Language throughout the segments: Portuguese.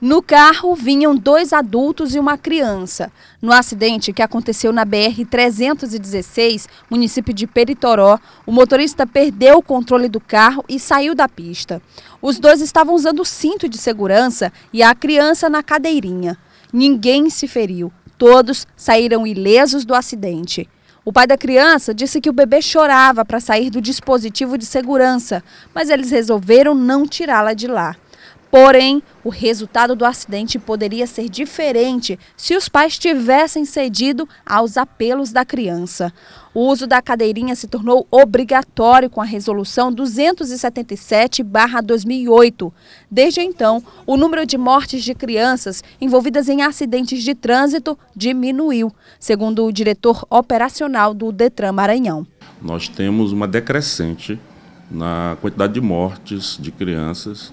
No carro vinham dois adultos e uma criança. No acidente que aconteceu na BR-316, município de Peritoró, o motorista perdeu o controle do carro e saiu da pista. Os dois estavam usando cinto de segurança e a criança na cadeirinha. Ninguém se feriu. Todos saíram ilesos do acidente. O pai da criança disse que o bebê chorava para sair do dispositivo de segurança, mas eles resolveram não tirá-la de lá. Porém, o resultado do acidente poderia ser diferente se os pais tivessem cedido aos apelos da criança. O uso da cadeirinha se tornou obrigatório com a Resolução 277-2008. Desde então, o número de mortes de crianças envolvidas em acidentes de trânsito diminuiu, segundo o diretor operacional do Detran Maranhão. Nós temos uma decrescente na quantidade de mortes de crianças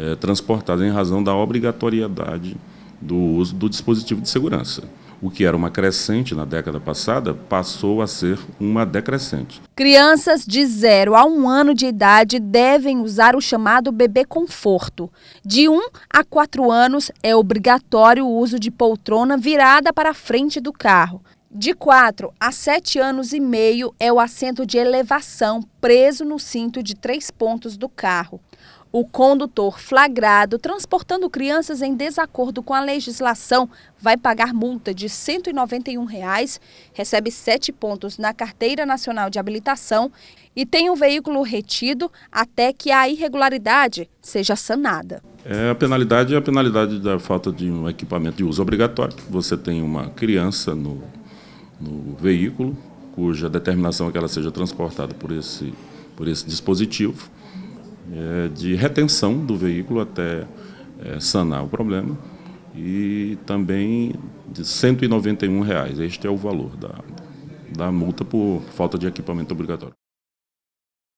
é, transportadas em razão da obrigatoriedade do uso do dispositivo de segurança. O que era uma crescente na década passada passou a ser uma decrescente. Crianças de 0 a 1 um ano de idade devem usar o chamado bebê conforto. De 1 um a 4 anos é obrigatório o uso de poltrona virada para a frente do carro. De 4 a 7 anos e meio é o assento de elevação preso no cinto de três pontos do carro. O condutor flagrado transportando crianças em desacordo com a legislação vai pagar multa de R$ 191,00, reais, recebe sete pontos na Carteira Nacional de Habilitação e tem o veículo retido até que a irregularidade seja sanada. É, a penalidade é a penalidade da falta de um equipamento de uso obrigatório. Você tem uma criança no, no veículo, cuja determinação é que ela seja transportada por esse, por esse dispositivo eh, de retenção do veículo até eh, sanar o problema e também de R$ 191. Reais. Este é o valor da, da multa por falta de equipamento obrigatório.